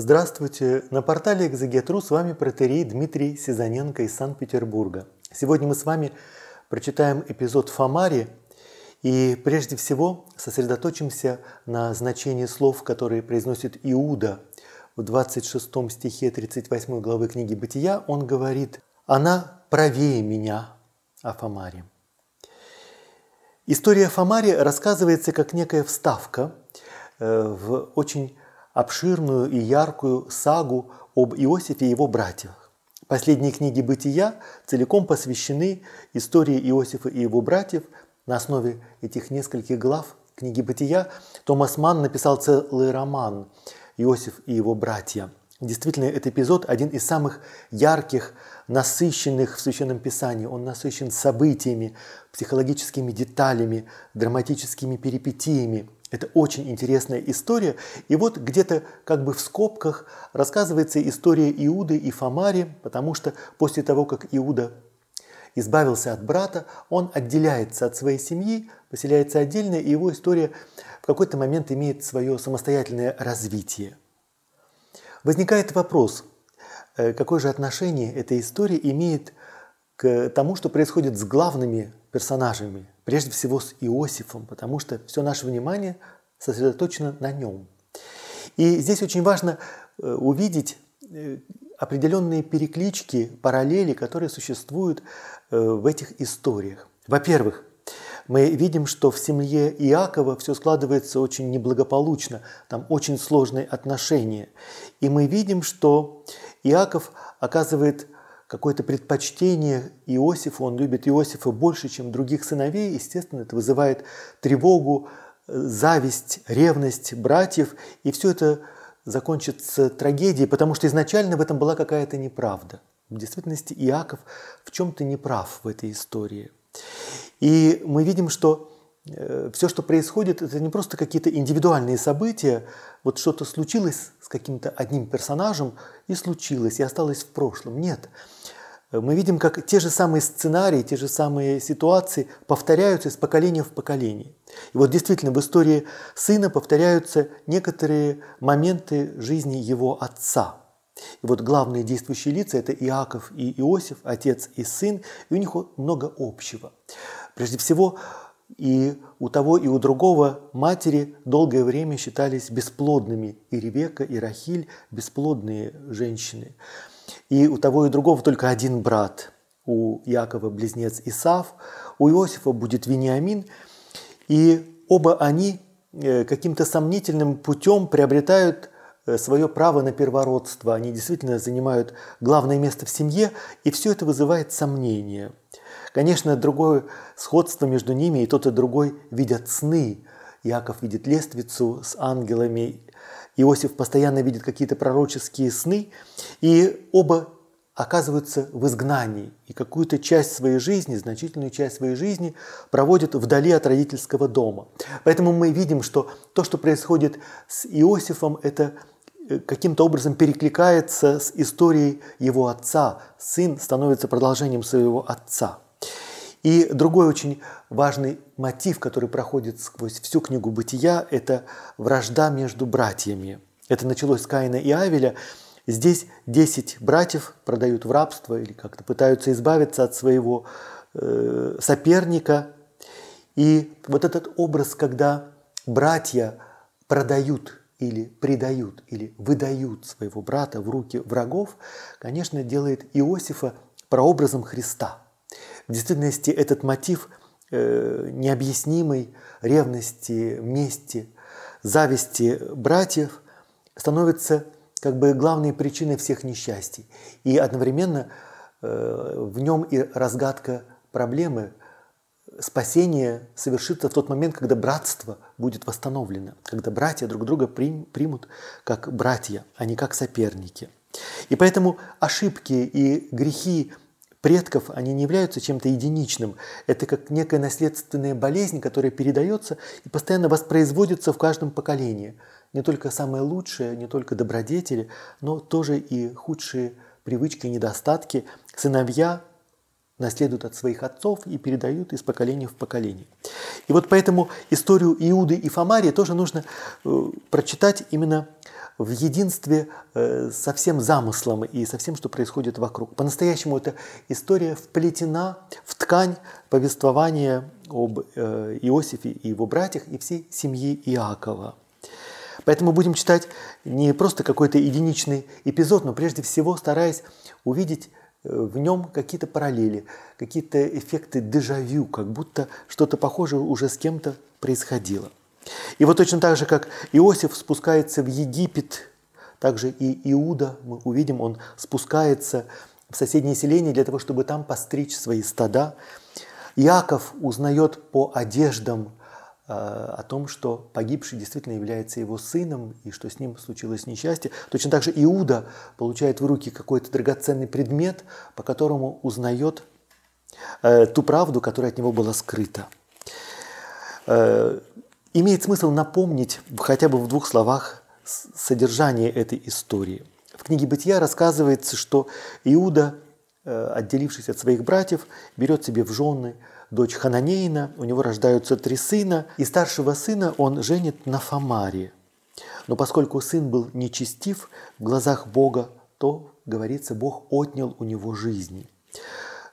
Здравствуйте! На портале Экзегетру с вами протерей Дмитрий Сизаненко из Санкт-Петербурга. Сегодня мы с вами прочитаем эпизод Фомари и прежде всего сосредоточимся на значении слов, которые произносит Иуда. В 26 стихе 38 главы книги «Бытия» он говорит «Она правее меня о Фомаре». История Фомари рассказывается как некая вставка э, в очень обширную и яркую сагу об Иосифе и его братьях. Последние книги «Бытия» целиком посвящены истории Иосифа и его братьев. На основе этих нескольких глав книги «Бытия» Томас Ман написал целый роман «Иосиф и его братья». Действительно, этот эпизод один из самых ярких, насыщенных в Священном Писании. Он насыщен событиями, психологическими деталями, драматическими перипетиями – это очень интересная история. И вот где-то как бы в скобках рассказывается история Иуды и Фомари, потому что после того, как Иуда избавился от брата, он отделяется от своей семьи, поселяется отдельно, и его история в какой-то момент имеет свое самостоятельное развитие. Возникает вопрос, э, какое же отношение эта история имеет к тому, что происходит с главными персонажами прежде всего с Иосифом, потому что все наше внимание сосредоточено на нем. И здесь очень важно э, увидеть э, определенные переклички, параллели, которые существуют э, в этих историях. Во-первых, мы видим, что в семье Иакова все складывается очень неблагополучно, там очень сложные отношения. И мы видим, что Иаков оказывает какое-то предпочтение Иосифу, он любит Иосифа больше, чем других сыновей, естественно, это вызывает тревогу, э, зависть, ревность братьев, и все это закончится трагедией, потому что изначально в этом была какая-то неправда. В действительности Иаков в чем-то неправ в этой истории. И мы видим, что э, все, что происходит, это не просто какие-то индивидуальные события, вот что-то случилось с каким-то одним персонажем и случилось, и осталось в прошлом. Нет, Э, мы видим, как те же самые сценарии, те же самые ситуации повторяются из поколения в поколение. И вот действительно в истории сына повторяются некоторые моменты жизни его отца. И вот главные действующие лица – это Иаков и Иосиф, отец и сын, и у них много общего. Прежде всего, и у того, и у другого матери долгое время считались бесплодными. И Ревека, и Рахиль – бесплодные женщины. И у того и другого только один брат. У Якова близнец Исав, у Иосифа будет Вениамин. И оба они э, каким-то сомнительным путем приобретают э, свое право на первородство. Они действительно занимают главное место в семье, и все это вызывает сомнения. Конечно, другое сходство между ними, и тот и другой видят сны. Яков видит лестницу с ангелами, Иосиф постоянно видит какие-то пророческие сны, и оба оказываются в изгнании и какую-то часть своей жизни, значительную часть своей жизни проводят вдали от родительского дома. Поэтому мы видим, что то, что происходит с Иосифом, это э, каким-то образом перекликается с историей его отца. Сын становится продолжением своего отца. И другой очень важный мотив, который проходит сквозь всю книгу «Бытия», это вражда между братьями. Это началось с Каина и Авеля. Здесь 10 братьев продают в рабство или как-то пытаются избавиться от своего э, соперника. И вот этот образ, когда братья продают или предают, или выдают своего брата в руки врагов, конечно, делает Иосифа прообразом Христа – в действительности этот мотив э, необъяснимой ревности, мести, зависти братьев становится как бы главной причиной всех несчастий. И одновременно э, в нем и разгадка проблемы, спасение совершится в тот момент, когда братство будет восстановлено, когда братья друг друга примут как братья, а не как соперники. И поэтому ошибки и грехи предков, они не являются чем-то единичным. Это как некая наследственная болезнь, которая передается и постоянно воспроизводится в каждом поколении. Не только самое лучшее, не только добродетели, но тоже и худшие привычки, недостатки. Сыновья наследуют от своих отцов и передают из поколения в поколение. И вот поэтому историю Иуды и Фомарии тоже нужно э, прочитать именно в единстве э, со всем замыслом и со всем, что происходит вокруг. По-настоящему эта история вплетена в ткань повествования об э, Иосифе и его братьях и всей семьи Иакова. Поэтому будем читать не просто какой-то единичный эпизод, но прежде всего стараясь увидеть в нем какие-то параллели, какие-то эффекты дежавю, как будто что-то похожее уже с кем-то происходило. И вот точно так же, как Иосиф спускается в Египет, также и Иуда, мы увидим, он спускается в соседнее селение для того, чтобы там постричь свои стада. Яков узнает по одеждам Э, о том, что погибший действительно является его сыном и что с ним случилось несчастье. Точно так же Иуда получает в руки какой-то драгоценный предмет, по которому узнает э, ту правду, которая от него была скрыта. Э, имеет смысл напомнить хотя бы в двух словах содержание этой истории. В книге «Бытия» рассказывается, что Иуда, отделившись от своих братьев, берет себе в жены – дочь Хананеина, у него рождаются три сына, и старшего сына он женит на Фамаре. Но поскольку сын был нечестив в глазах Бога, то, говорится, Бог отнял у него жизни.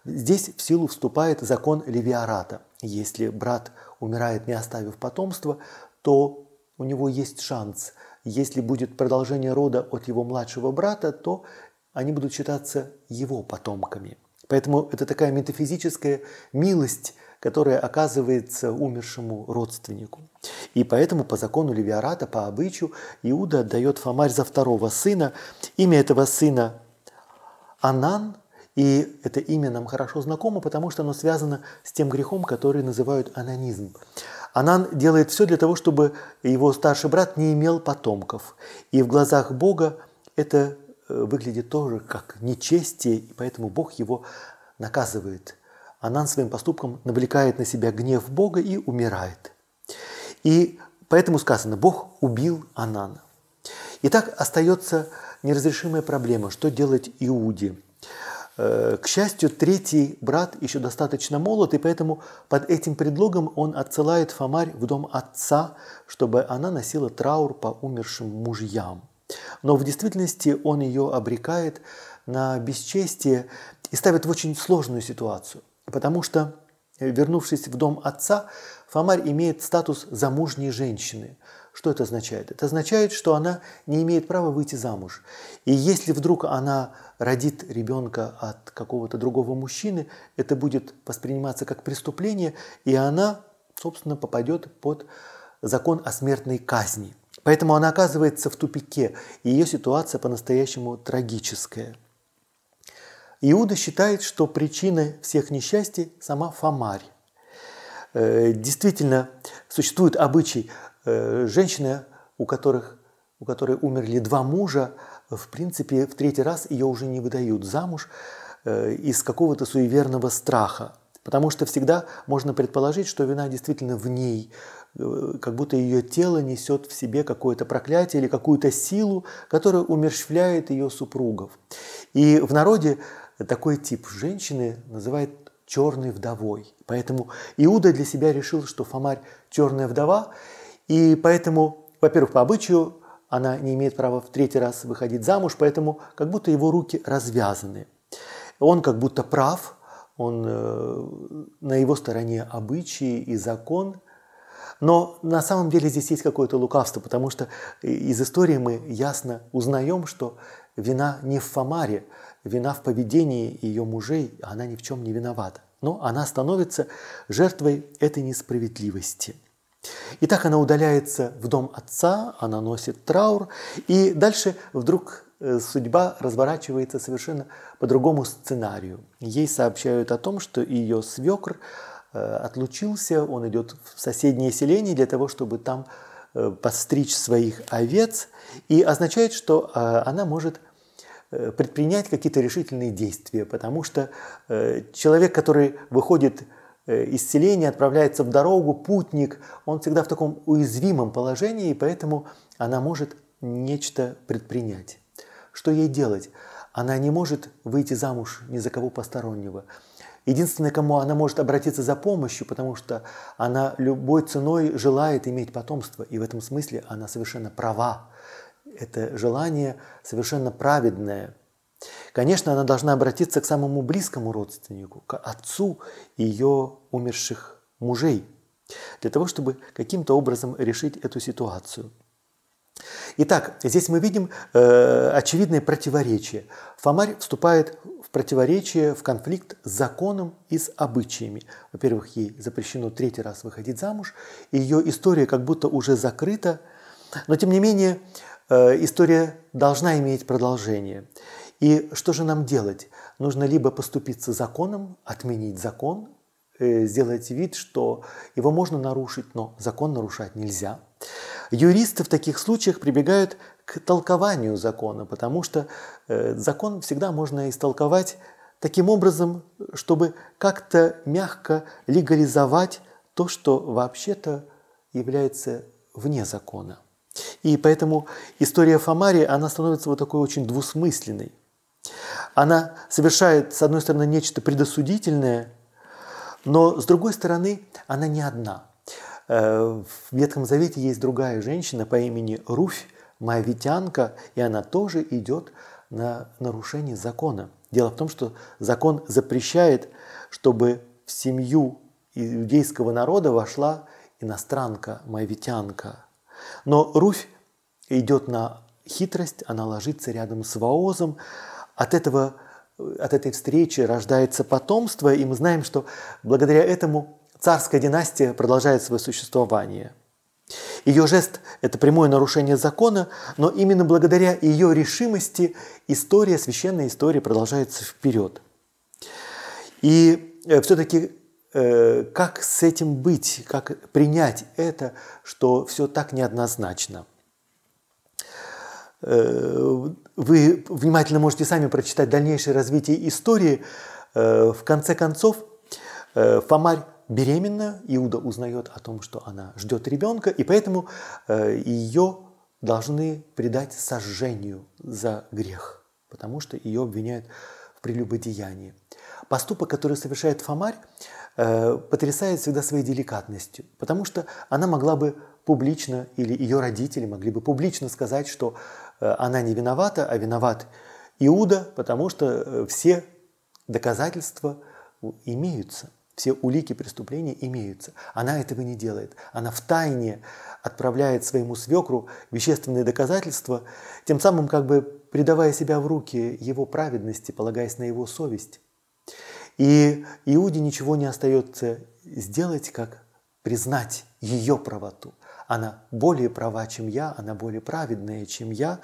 Здесь в силу вступает закон Левиарата. Если брат умирает, не оставив потомства, то у него есть шанс. Если будет продолжение рода от его младшего брата, то они будут считаться его потомками – Поэтому это такая метафизическая милость, которая оказывается умершему родственнику. И поэтому по закону Левиарата, по обычаю, Иуда отдает Фомарь за второго сына. Имя этого сына Анан, и это имя нам хорошо знакомо, потому что оно связано с тем грехом, который называют ананизм. Анан делает все для того, чтобы его старший брат не имел потомков. И в глазах Бога это Э, выглядит тоже как нечестие, и поэтому Бог его наказывает. Анан своим поступком навлекает на себя гнев Бога и умирает. И поэтому сказано, Бог убил Анана. И так остается неразрешимая проблема, что делать Иуде. Э, к счастью, третий брат еще достаточно молод, и поэтому под этим предлогом он отсылает Фомарь в дом отца, чтобы она носила траур по умершим мужьям. Но в действительности он ее обрекает на бесчестие и ставит в очень сложную ситуацию, потому что, э, вернувшись в дом отца, Фомарь имеет статус замужней женщины. Что это означает? Это означает, что она не имеет права выйти замуж. И если вдруг она родит ребенка от какого-то другого мужчины, это будет восприниматься как преступление, и она, собственно, попадет под закон о смертной казни – Поэтому она оказывается в тупике, и ее ситуация по-настоящему трагическая. Иуда считает, что причина всех несчастий – сама Фомарь. Э, действительно, существует обычай э, женщины, у, которых, у которой умерли два мужа, в принципе, в третий раз ее уже не выдают замуж э, из какого-то суеверного страха. Потому что всегда можно предположить, что вина действительно в ней, Э, как будто ее тело несет в себе какое-то проклятие или какую-то силу, которая умерщвляет ее супругов. И в народе такой тип женщины называют черной вдовой. Поэтому Иуда для себя решил, что Фомарь черная вдова, и поэтому, во-первых, по обычаю она не имеет права в третий раз выходить замуж, поэтому как будто его руки развязаны. Он как будто прав, он, э, на его стороне обычаи и закон, но на самом деле здесь есть какое-то лукавство, потому что э, из истории мы ясно узнаем, что вина не в Фомаре, вина в поведении ее мужей, она ни в чем не виновата. Но она становится жертвой этой несправедливости. И так она удаляется в дом отца, она носит траур, и дальше вдруг э, судьба разворачивается совершенно по другому сценарию. Ей сообщают о том, что ее свекр Э, отлучился, он идет в соседнее селение для того, чтобы там э, подстричь своих овец, и означает, что э, она может предпринять какие-то решительные действия, потому что человек, который выходит из селения, отправляется в дорогу, путник, он всегда в таком уязвимом положении, и поэтому она может нечто предпринять. Что ей делать? Она не может выйти замуж ни за кого постороннего. Единственное, кому она может обратиться за помощью, потому что она любой ценой желает иметь потомство. И в этом смысле она совершенно права. Это желание совершенно праведное. Конечно, она должна обратиться к самому близкому родственнику, к отцу ее умерших мужей, для того, чтобы каким-то образом решить эту ситуацию. Итак, здесь мы видим э, очевидное противоречие. Фомарь вступает противоречие, в конфликт с законом и с обычаями. Во-первых, ей запрещено третий раз выходить замуж, и ее история как будто уже закрыта, но тем не менее э, история должна иметь продолжение. И что же нам делать? Нужно либо поступиться законом, отменить закон, э, сделать вид, что его можно нарушить, но закон нарушать нельзя. Юристы в таких случаях прибегают к толкованию закона, потому что э, закон всегда можно истолковать таким образом, чтобы как-то мягко легализовать то, что вообще-то является вне закона. И поэтому история Фомари, она становится вот такой очень двусмысленной. Она совершает, с одной стороны, нечто предосудительное, но, с другой стороны, она не одна. Э, в Ветхом Завете есть другая женщина по имени Руфь, моя и она тоже идет на нарушение закона. Дело в том, что закон запрещает, чтобы в семью иудейского народа вошла иностранка, майвитянка. Но Руфь идет на хитрость, она ложится рядом с Ваозом. От, этого, от этой встречи рождается потомство, и мы знаем, что благодаря этому царская династия продолжает свое существование – ее жест – это прямое нарушение закона, но именно благодаря ее решимости история, священная история продолжается вперед. И э, все-таки э, как с этим быть, как принять это, что все так неоднозначно э, – вы внимательно можете сами прочитать дальнейшее развитие истории. В конце концов, Фомарь беременна, Иуда узнает о том, что она ждет ребенка, и поэтому э, ее должны предать сожжению за грех, потому что ее обвиняют в прелюбодеянии. Поступок, который совершает Фомарь, э, потрясает всегда своей деликатностью, потому что она могла бы публично, или ее родители могли бы публично сказать, что э, она не виновата, а виноват Иуда, потому что все доказательства имеются. Все улики преступления имеются. Она этого не делает. Она в тайне отправляет своему свекру вещественные доказательства, тем самым как бы предавая себя в руки его праведности, полагаясь на его совесть. И Иуде ничего не остается сделать, как признать ее правоту. Она более права, чем я, она более праведная, чем я.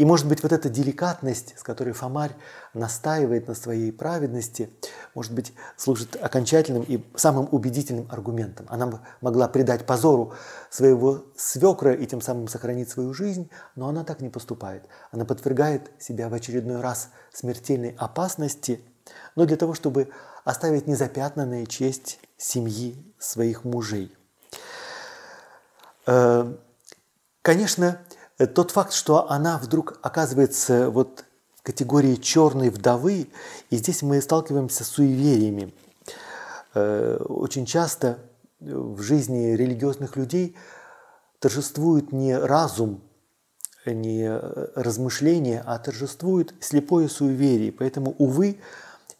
И, может быть, вот эта деликатность, с которой Фомарь настаивает на своей праведности, может быть, служит окончательным и самым убедительным аргументом. Она могла предать позору своего свекра и тем самым сохранить свою жизнь, но она так не поступает. Она подвергает себя в очередной раз смертельной опасности, но для того, чтобы оставить незапятнанную честь семьи своих мужей. Э, конечно, Э, тот факт, что она вдруг оказывается вот в категории черной вдовы, и здесь мы сталкиваемся с суевериями. Э, очень часто э, в жизни религиозных людей торжествует не разум, не размышление, а торжествует слепое суеверие. Поэтому, увы,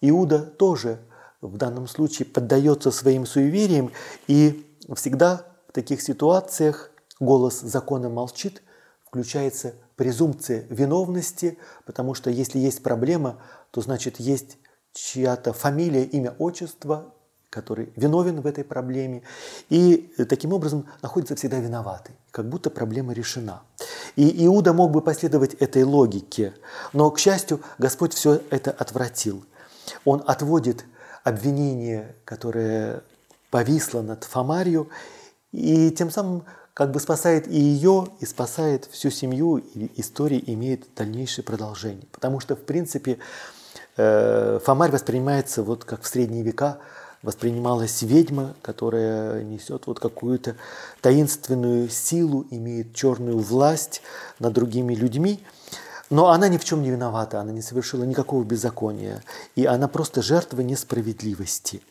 Иуда тоже в данном случае поддается своим суевериям, и всегда в таких ситуациях голос закона молчит – включается презумпция виновности, потому что если есть проблема, то значит есть чья-то фамилия, имя, отчество, который виновен в этой проблеме, и э, таким образом находится всегда виноватый, как будто проблема решена. И Иуда мог бы последовать этой логике, но, к счастью, Господь все это отвратил. Он отводит обвинение, которое повисло над Фомарью, и тем самым как бы спасает и ее, и спасает всю семью, и история имеет дальнейшее продолжение. Потому что, в принципе, э, Фомарь воспринимается вот как в средние века воспринималась ведьма, которая несет вот какую-то таинственную силу, имеет черную власть над другими людьми. Но она ни в чем не виновата, она не совершила никакого беззакония, и она просто жертва несправедливости.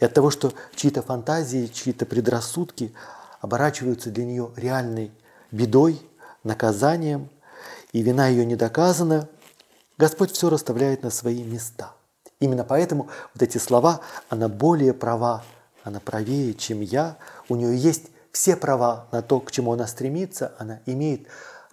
И от того, что чьи-то фантазии, чьи-то предрассудки оборачиваются для нее реальной бедой, наказанием, и вина ее не доказана, Господь все расставляет на свои места. Именно поэтому вот эти слова, она более права, она правее, чем я, у нее есть все права на то, к чему она стремится, она имеет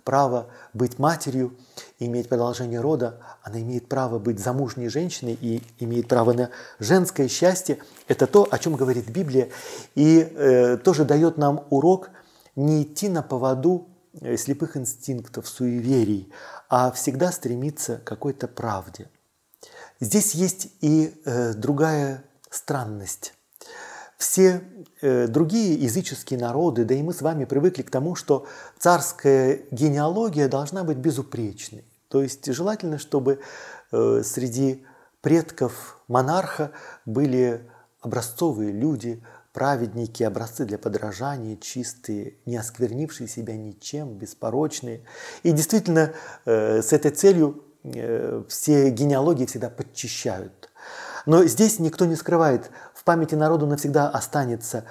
право быть матерью, иметь продолжение рода, она имеет право быть замужней женщиной и имеет право на женское счастье. Это то, о чем говорит Библия, и э, тоже дает нам урок не идти на поводу э, слепых инстинктов, суеверий, а всегда стремиться к какой-то правде. Здесь есть и э, другая странность все э, другие языческие народы, да и мы с вами привыкли к тому, что царская генеалогия должна быть безупречной. То есть желательно, чтобы э, среди предков монарха были образцовые люди, праведники, образцы для подражания, чистые, не осквернившие себя ничем, беспорочные. И действительно, э, с этой целью все генеалогии всегда подчищают. Но здесь никто не скрывает памяти народу навсегда останется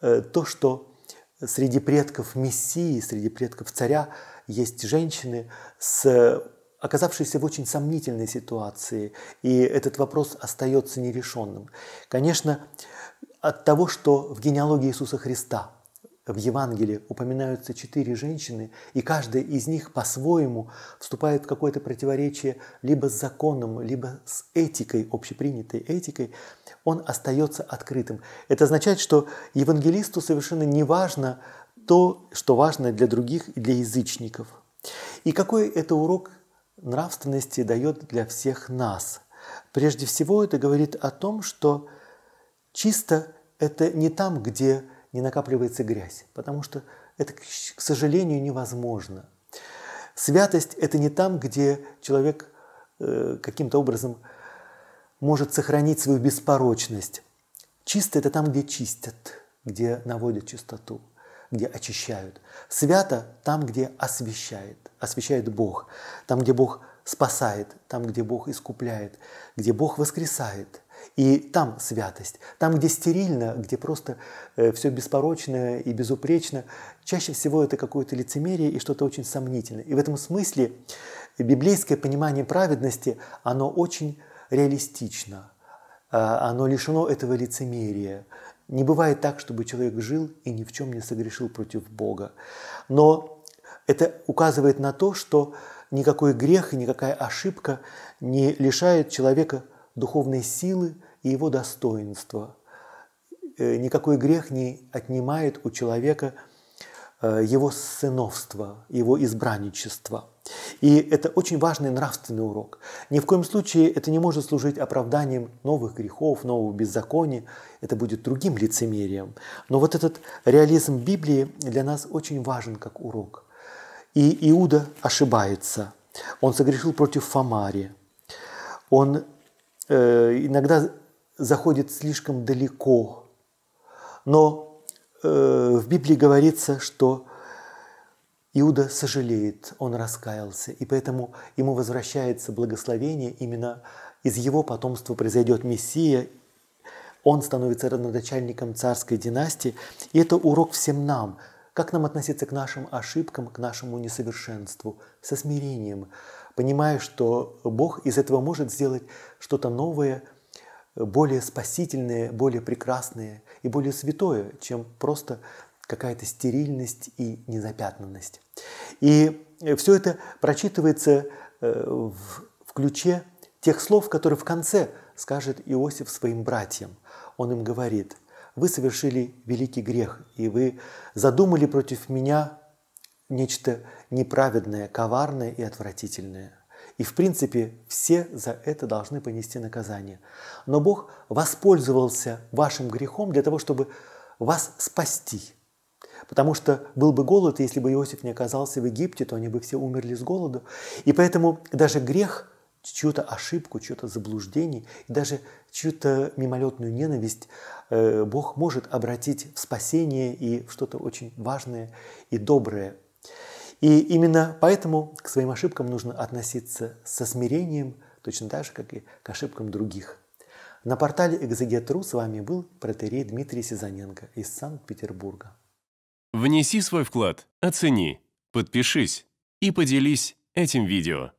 э, то, что среди предков Мессии, среди предков царя есть женщины, с, э, оказавшиеся в очень сомнительной ситуации, и этот вопрос остается нерешенным. Конечно, от того, что в генеалогии Иисуса Христа – в Евангелии упоминаются четыре женщины, и каждая из них по-своему вступает в какое-то противоречие либо с законом, либо с этикой, общепринятой этикой, он остается открытым. Это означает, что евангелисту совершенно не важно то, что важно для других и для язычников. И какой это урок нравственности дает для всех нас? Прежде всего, это говорит о том, что чисто это не там, где не накапливается грязь, потому что это, к сожалению, невозможно. Святость – это не там, где человек э, каким-то образом может сохранить свою беспорочность. Чисто – это там, где чистят, где наводят чистоту, где очищают. Свято – там, где освещает, освещает Бог, там, где Бог спасает, там, где Бог искупляет, где Бог воскресает – и там святость. Там, где стерильно, где просто э, все беспорочно и безупречно, чаще всего это какое-то лицемерие и что-то очень сомнительное. И в этом смысле библейское понимание праведности, оно очень реалистично. Э, оно лишено этого лицемерия. Не бывает так, чтобы человек жил и ни в чем не согрешил против Бога. Но это указывает на то, что никакой грех и никакая ошибка не лишает человека духовной силы и его достоинства. Э, никакой грех не отнимает у человека э, его сыновство, его избранничество. И это очень важный нравственный урок. Ни в коем случае это не может служить оправданием новых грехов, нового беззакония. Это будет другим лицемерием. Но вот этот реализм Библии для нас очень важен как урок. И Иуда ошибается. Он согрешил против Фамари. Он Э, иногда заходит слишком далеко. Но э, в Библии говорится, что Иуда сожалеет, он раскаялся, и поэтому ему возвращается благословение, именно из его потомства произойдет Мессия, он становится родоначальником царской династии, и это урок всем нам, как нам относиться к нашим ошибкам, к нашему несовершенству, со смирением – понимая, что Бог из этого может сделать что-то новое, более спасительное, более прекрасное и более святое, чем просто какая-то стерильность и незапятнанность. И э, все это прочитывается э, в, ключе тех слов, которые в конце скажет Иосиф своим братьям. Он им говорит, вы совершили великий грех, и вы задумали против меня нечто неправедное, коварное и отвратительное. И в принципе все за это должны понести наказание. Но Бог воспользовался вашим грехом для того, чтобы вас спасти. Потому что был бы голод, и если бы Иосиф не оказался в Египте, то они бы все умерли с голоду. И поэтому даже грех, чью-то ошибку, чью-то заблуждение, и даже чью-то мимолетную ненависть э, Бог может обратить в спасение и в что-то очень важное и доброе и именно поэтому к своим ошибкам нужно относиться со смирением, точно так же, как и к ошибкам других. На портале «Экзегет.ру» с вами был протерей Дмитрий Сизаненко из Санкт-Петербурга. Внеси свой вклад, оцени, подпишись и поделись этим видео.